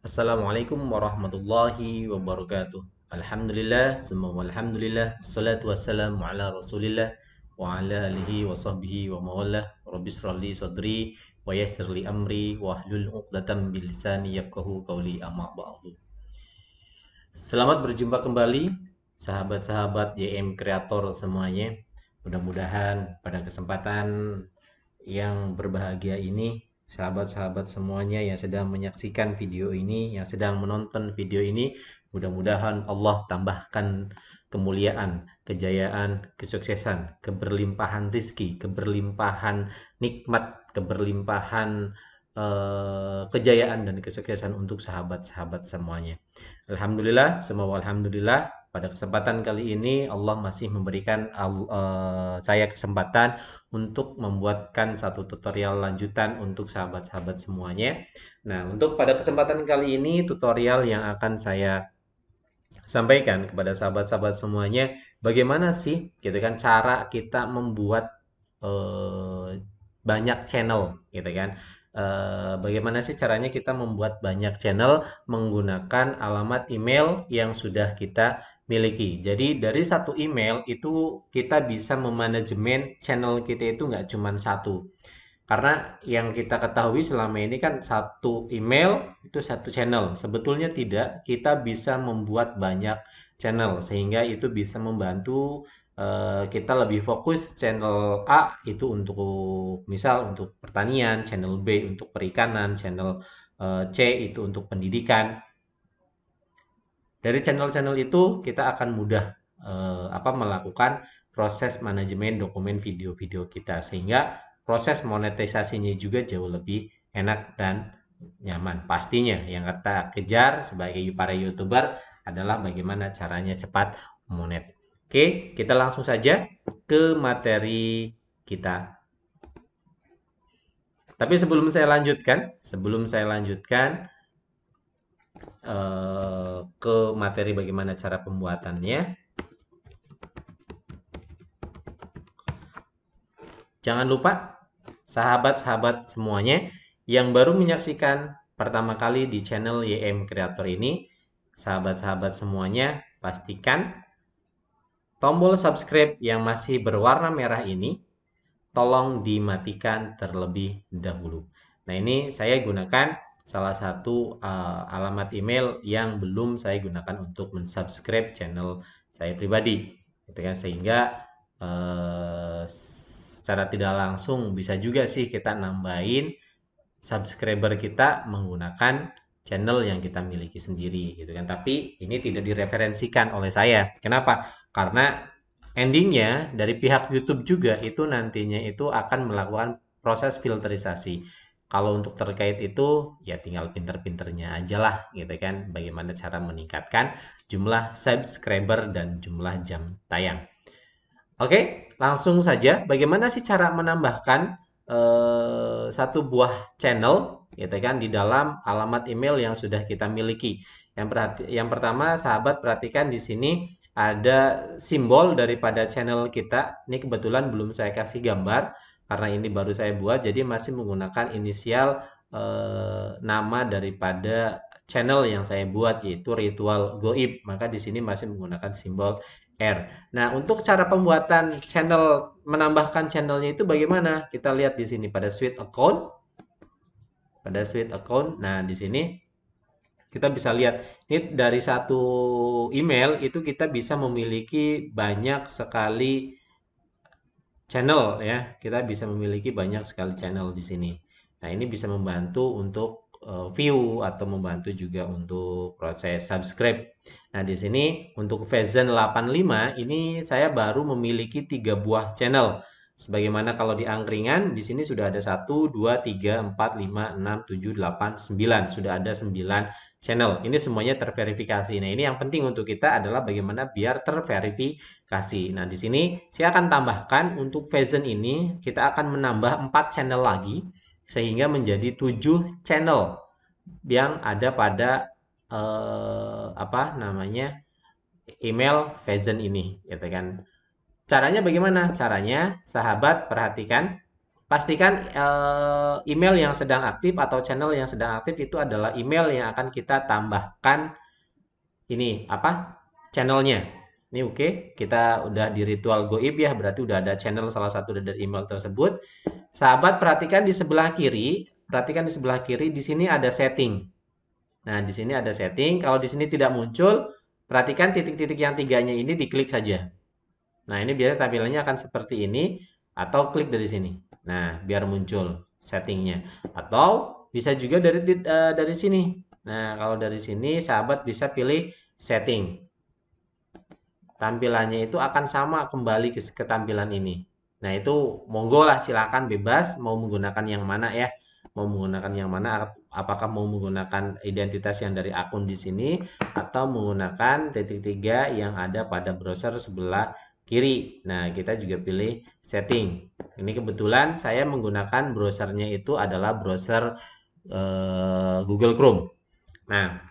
Assalamualaikum warahmatullahi wabarakatuh. Alhamdulillah, semua alhamdulillah. Salatu wassalamu ala rasulillah wa ala alihi wa sahbihi wa mawallah. Rabbi srali sadri wa yassirli amri wa hlul uqdatan bilisani yafkahu qawli amma ba'du. Selamat berjumpa kembali sahabat-sahabat YM Kreator semuanya. Mudah-mudahan pada kesempatan yang berbahagia ini sahabat-sahabat semuanya yang sedang menyaksikan video ini, yang sedang menonton video ini. Mudah-mudahan Allah tambahkan kemuliaan, kejayaan, kesuksesan, keberlimpahan rizki, keberlimpahan nikmat, keberlimpahan eh, kejayaan dan kesuksesan untuk sahabat-sahabat semuanya. Alhamdulillah, semua alhamdulillah pada kesempatan kali ini Allah masih memberikan eh, saya kesempatan untuk membuatkan satu tutorial lanjutan untuk sahabat-sahabat semuanya. Nah, untuk pada kesempatan kali ini tutorial yang akan saya sampaikan kepada sahabat-sahabat semuanya bagaimana sih gitu kan cara kita membuat uh, banyak channel gitu kan eh, bagaimana sih caranya kita membuat banyak channel menggunakan alamat email yang sudah kita miliki. Jadi dari satu email itu kita bisa memanajemen channel kita itu nggak cuma satu. Karena yang kita ketahui selama ini kan satu email itu satu channel. Sebetulnya tidak, kita bisa membuat banyak channel sehingga itu bisa membantu eh, kita lebih fokus channel A itu untuk misal untuk pertanian, channel B untuk perikanan, channel eh, C itu untuk pendidikan dari channel-channel itu kita akan mudah eh, apa melakukan proses manajemen dokumen video-video kita sehingga proses monetisasinya juga jauh lebih enak dan nyaman. Pastinya yang kita kejar sebagai para youtuber adalah bagaimana caranya cepat monet. Oke, kita langsung saja ke materi kita. Tapi sebelum saya lanjutkan, sebelum saya lanjutkan, Eh, ke materi bagaimana cara pembuatannya. Jangan lupa sahabat-sahabat semuanya yang baru menyaksikan pertama kali di channel YM Creator ini, sahabat-sahabat semuanya pastikan tombol subscribe yang masih berwarna merah ini tolong dimatikan terlebih dahulu. Nah, ini saya gunakan salah satu uh, alamat email yang belum saya gunakan untuk mensubscribe channel saya pribadi gitu kan sehingga uh, secara tidak langsung bisa juga sih kita nambahin subscriber kita menggunakan channel yang kita miliki sendiri gitu kan tapi ini tidak direferensikan oleh saya kenapa karena endingnya dari pihak YouTube juga itu nantinya itu akan melakukan proses filterisasi kalau untuk terkait itu ya tinggal pinter-pinternya aja lah gitu kan bagaimana cara meningkatkan jumlah subscriber dan jumlah jam tayang. Oke, langsung saja bagaimana sih cara menambahkan eh, satu buah channel gitu kan di dalam alamat email yang sudah kita miliki. Yang, perhati, yang pertama sahabat perhatikan di sini ada simbol daripada channel kita. Ini kebetulan belum saya kasih gambar karena ini baru saya buat jadi masih menggunakan inisial eh, nama daripada channel yang saya buat yaitu ritual goib maka di sini masih menggunakan simbol R. Nah, untuk cara pembuatan channel menambahkan channelnya itu bagaimana? Kita lihat di sini pada suite account. Pada suite account. Nah, di sini kita bisa lihat ini dari satu email itu kita bisa memiliki banyak sekali channel ya kita bisa memiliki banyak sekali channel di sini nah ini bisa membantu untuk uh, view atau membantu juga untuk proses subscribe nah di sini untuk version 85 ini saya baru memiliki tiga buah channel sebagaimana kalau di angkringan di sini sudah ada 1 2 3 4 5 6 7 8 9 sudah ada 9 channel. Ini semuanya terverifikasi. Nah, ini yang penting untuk kita adalah bagaimana biar terverifikasi. Nah, di sini saya akan tambahkan untuk Fazen ini kita akan menambah 4 channel lagi sehingga menjadi 7 channel yang ada pada eh, apa namanya? email Fazen ini, gitu kan. Caranya bagaimana? Caranya sahabat perhatikan pastikan uh, email yang sedang aktif atau channel yang sedang aktif itu adalah email yang akan kita tambahkan ini apa channelnya ini oke okay. kita udah di ritual goib ya berarti udah ada channel salah satu dari email tersebut sahabat perhatikan di sebelah kiri perhatikan di sebelah kiri di sini ada setting nah di sini ada setting kalau di sini tidak muncul perhatikan titik-titik yang tiganya ini diklik saja nah ini biasanya tampilannya akan seperti ini atau klik dari sini Nah, biar muncul settingnya. Atau bisa juga dari uh, dari sini. Nah, kalau dari sini sahabat bisa pilih setting. Tampilannya itu akan sama kembali ke, ke tampilan ini. Nah, itu monggo lah silakan bebas mau menggunakan yang mana ya. Mau menggunakan yang mana apakah mau menggunakan identitas yang dari akun di sini atau menggunakan titik tiga yang ada pada browser sebelah kiri. Nah, kita juga pilih setting. Ini kebetulan saya menggunakan browsernya itu adalah browser eh, Google Chrome. Nah,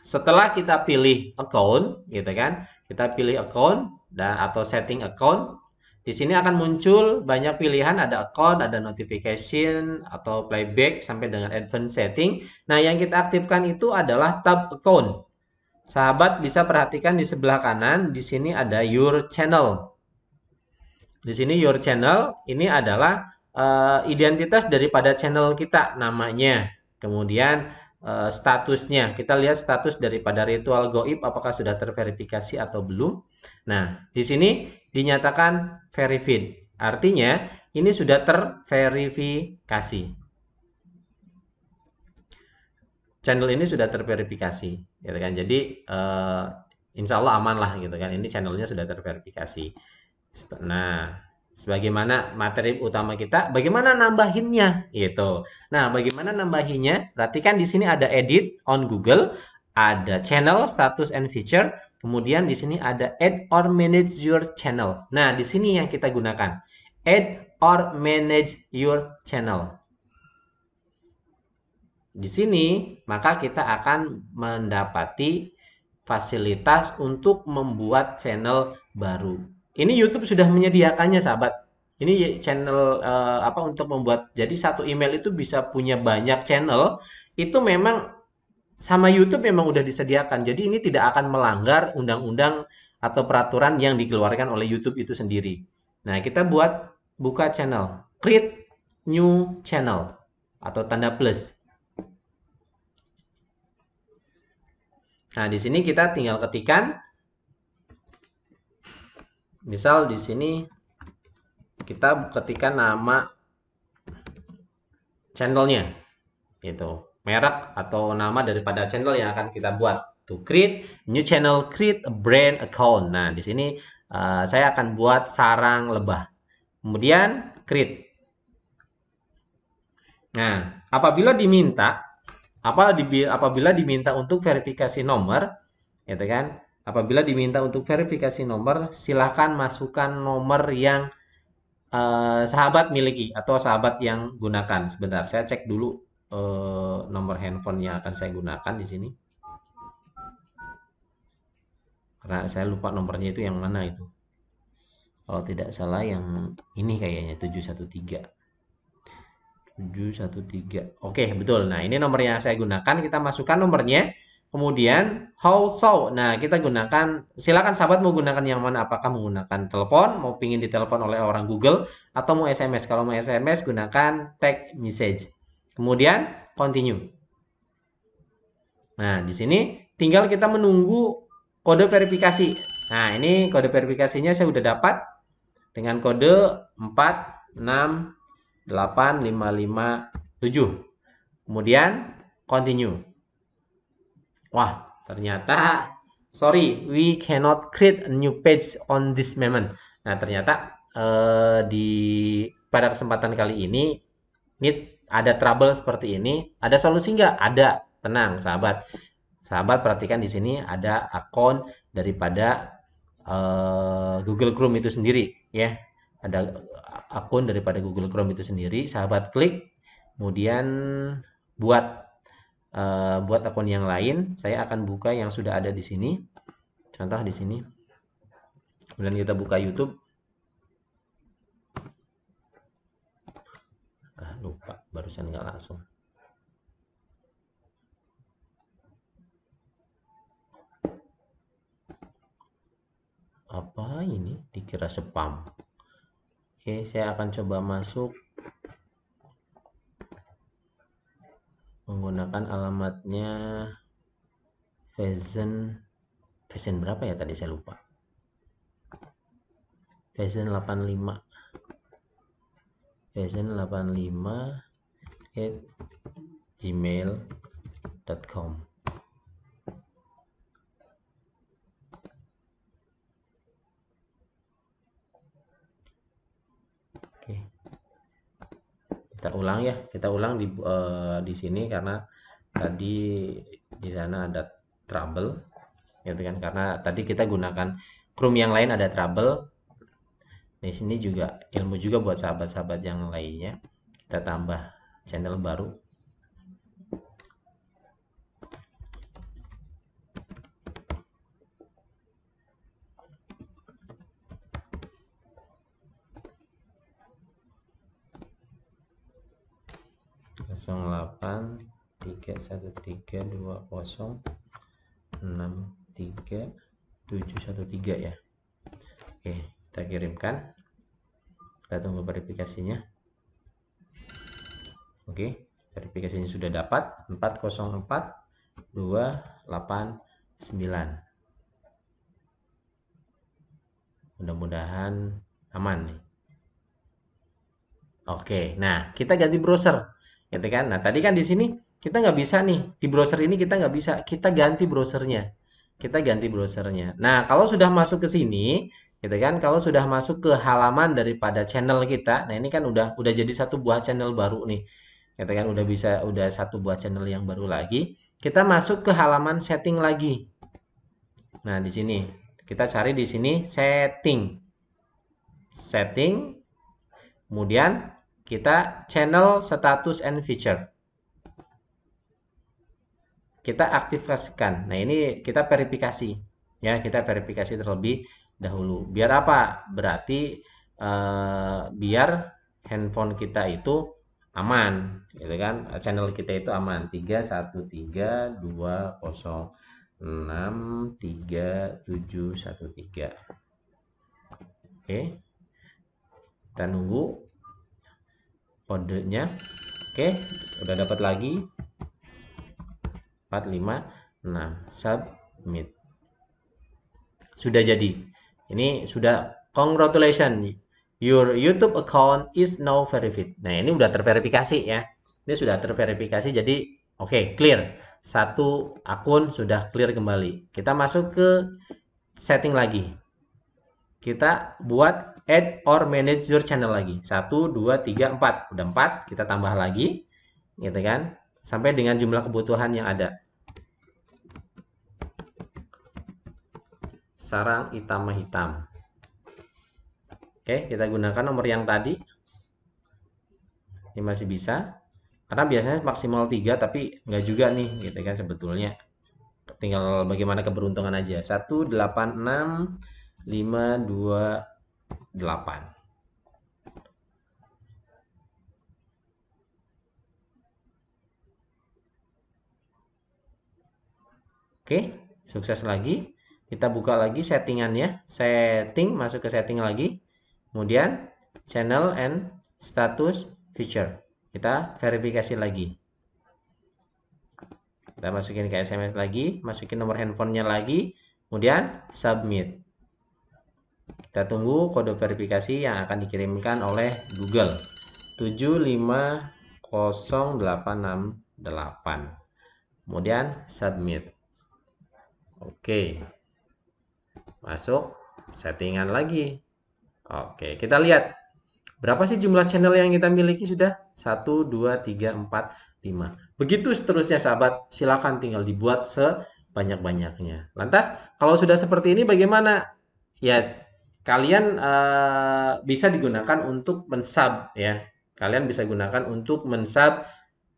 setelah kita pilih account, gitu kan? Kita pilih account dan nah, atau setting account. Di sini akan muncul banyak pilihan, ada account, ada notification, atau playback, sampai dengan advanced setting. Nah, yang kita aktifkan itu adalah tab account. Sahabat bisa perhatikan di sebelah kanan, di sini ada your channel. Di sini your channel ini adalah uh, identitas daripada channel kita, namanya. Kemudian uh, statusnya, kita lihat status daripada ritual goib apakah sudah terverifikasi atau belum. Nah, di sini dinyatakan verified. Artinya ini sudah terverifikasi. Channel ini sudah terverifikasi gitu kan jadi uh, eh, insya Allah aman lah gitu kan ini channelnya sudah terverifikasi nah sebagaimana materi utama kita bagaimana nambahinnya gitu nah bagaimana nambahinnya perhatikan di sini ada edit on Google ada channel status and feature kemudian di sini ada add or manage your channel nah di sini yang kita gunakan add or manage your channel di sini, maka kita akan mendapati fasilitas untuk membuat channel baru. Ini YouTube sudah menyediakannya, sahabat. Ini channel eh, apa untuk membuat. Jadi satu email itu bisa punya banyak channel. Itu memang sama YouTube memang sudah disediakan. Jadi ini tidak akan melanggar undang-undang atau peraturan yang dikeluarkan oleh YouTube itu sendiri. Nah, kita buat buka channel, create new channel atau tanda plus. Nah, di sini kita tinggal ketikan misal di sini kita ketikkan nama channelnya itu merek atau nama daripada channel yang akan kita buat to create new channel create a brand account nah di sini uh, saya akan buat sarang lebah kemudian create nah apabila diminta apa apabila diminta untuk verifikasi nomor gitu kan apabila diminta untuk verifikasi nomor silahkan masukkan nomor yang uh, sahabat miliki atau sahabat yang gunakan sebentar saya cek dulu uh, nomor handphone yang akan saya gunakan di sini karena saya lupa nomornya itu yang mana itu kalau tidak salah yang ini kayaknya 713 713. Oke, betul. Nah, ini nomor yang saya gunakan. Kita masukkan nomornya. Kemudian, how so? Nah, kita gunakan, silakan sahabat mau gunakan yang mana? Apakah menggunakan telepon, mau pingin ditelepon oleh orang Google, atau mau SMS? Kalau mau SMS, gunakan tag message. Kemudian, continue. Nah, di sini tinggal kita menunggu kode verifikasi. Nah, ini kode verifikasinya saya sudah dapat dengan kode 4, 6, 8557. Kemudian continue. Wah, ternyata ah. sorry, we cannot create a new page on this moment. Nah, ternyata eh, di pada kesempatan kali ini need ada trouble seperti ini, ada solusi enggak? Ada. Tenang, sahabat. Sahabat perhatikan di sini ada akun daripada eh, Google Chrome itu sendiri, ya ada akun daripada Google Chrome itu sendiri sahabat klik kemudian buat uh, buat akun yang lain saya akan buka yang sudah ada di sini contoh di sini kemudian kita buka YouTube ah lupa barusan nggak langsung apa ini dikira spam Oke, saya akan coba masuk menggunakan alamatnya Fashion Fashion berapa ya tadi saya lupa. Fashion 85. Fashion 85 at gmail.com. kita ulang ya kita ulang di uh, di sini karena tadi di sana ada trouble ya kan karena tadi kita gunakan Chrome yang lain ada trouble di sini juga ilmu juga buat sahabat-sahabat yang lainnya kita tambah channel baru 08 713 ya Oke kita kirimkan kita tunggu verifikasinya Oke verifikasinya sudah dapat 404 289 mudah-mudahan aman nih Oke nah kita ganti browser gitu kan nah tadi kan di sini kita nggak bisa nih di browser ini kita nggak bisa kita ganti browsernya kita ganti browsernya nah kalau sudah masuk ke sini gitu kan kalau sudah masuk ke halaman daripada channel kita nah ini kan udah udah jadi satu buah channel baru nih gitu kan udah bisa udah satu buah channel yang baru lagi kita masuk ke halaman setting lagi nah di sini kita cari di sini setting setting kemudian kita channel status and feature. Kita aktifasikan. Nah, ini kita verifikasi. Ya, kita verifikasi terlebih dahulu. Biar apa? Berarti eh, biar handphone kita itu aman, gitu kan? Channel kita itu aman. 313206 3713. Oke. Kita nunggu kodenya oke udah dapat lagi 456 submit sudah jadi ini sudah congratulations your YouTube account is now verified nah ini udah terverifikasi ya ini sudah terverifikasi jadi oke okay, clear satu akun sudah clear kembali kita masuk ke setting lagi kita buat add or manage your channel lagi. Satu, dua, tiga, empat. Udah empat, kita tambah lagi. Gitu kan. Sampai dengan jumlah kebutuhan yang ada. Sarang hitam hitam. Oke, kita gunakan nomor yang tadi. Ini masih bisa. Karena biasanya maksimal tiga, tapi nggak juga nih. Gitu kan sebetulnya. Tinggal bagaimana keberuntungan aja. Satu, delapan, enam, lima, dua. 8. Oke, sukses lagi. Kita buka lagi settingannya. Setting, masuk ke setting lagi. Kemudian channel and status feature. Kita verifikasi lagi. Kita masukin ke SMS lagi, masukin nomor handphonenya lagi, kemudian submit. Kita tunggu kode verifikasi yang akan dikirimkan oleh Google 750868. Kemudian submit. Oke. Masuk settingan lagi. Oke, kita lihat. Berapa sih jumlah channel yang kita miliki sudah? 1 2 3 4 5. Begitu seterusnya sahabat, silakan tinggal dibuat sebanyak-banyaknya. Lantas, kalau sudah seperti ini bagaimana? Ya, kalian uh, bisa digunakan untuk mensub ya. Kalian bisa gunakan untuk mensub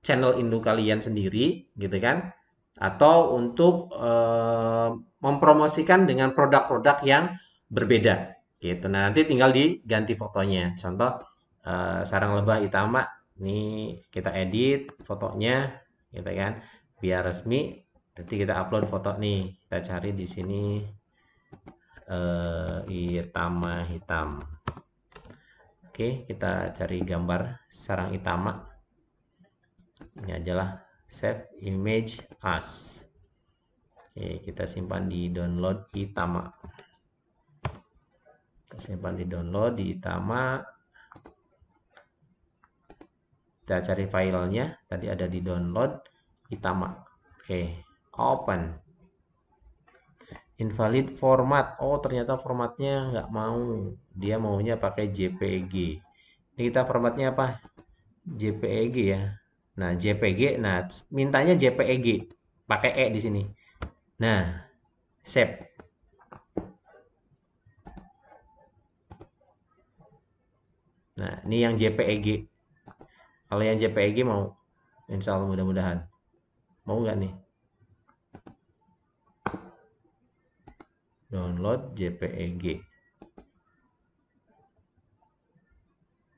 channel Indo kalian sendiri gitu kan atau untuk uh, mempromosikan dengan produk-produk yang berbeda gitu. Nah, nanti tinggal diganti fotonya. Contoh uh, sarang lebah itama ini kita edit fotonya gitu kan biar resmi. Nanti kita upload foto nih. Kita cari di sini Eh, itama hitam oke kita cari gambar sarang itama ini ajalah save image as oke kita simpan di download itama kita simpan di download di itama kita cari filenya tadi ada di download itama oke open invalid format oh ternyata formatnya nggak mau dia maunya pakai JPEG ini kita formatnya apa JPEG ya nah JPG e nah mintanya JPEG pakai E di sini nah save nah ini yang JPEG kalau yang JPEG mau insya mudah-mudahan mau nggak nih download JPEG.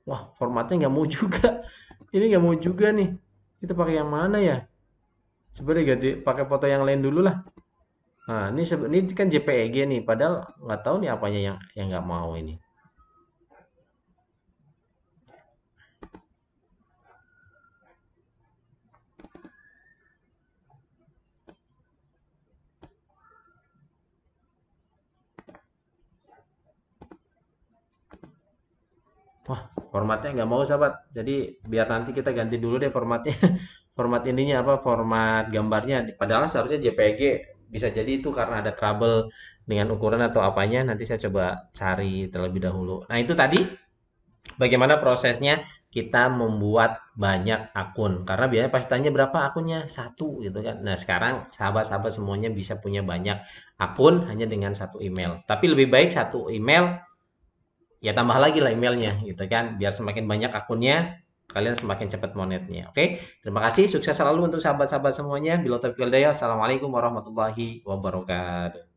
Wah, formatnya nggak mau juga. Ini nggak mau juga nih. Kita pakai yang mana ya? Coba ganti pakai foto yang lain dulu lah. Nah, ini ini kan JPEG nih, padahal nggak tahu nih apanya yang yang nggak mau ini. Wah, formatnya nggak mau sahabat. Jadi biar nanti kita ganti dulu deh formatnya. format ininya apa? Format gambarnya. Padahal seharusnya JPG. Bisa jadi itu karena ada trouble dengan ukuran atau apanya. Nanti saya coba cari terlebih dahulu. Nah itu tadi bagaimana prosesnya kita membuat banyak akun. Karena biasanya pasti tanya berapa akunnya? Satu gitu kan. Nah sekarang sahabat-sahabat semuanya bisa punya banyak akun hanya dengan satu email. Tapi lebih baik satu email ya tambah lagi lah emailnya gitu kan biar semakin banyak akunnya kalian semakin cepat monetnya oke okay? terima kasih sukses selalu untuk sahabat-sahabat semuanya bila taufiq Assalamualaikum warahmatullahi wabarakatuh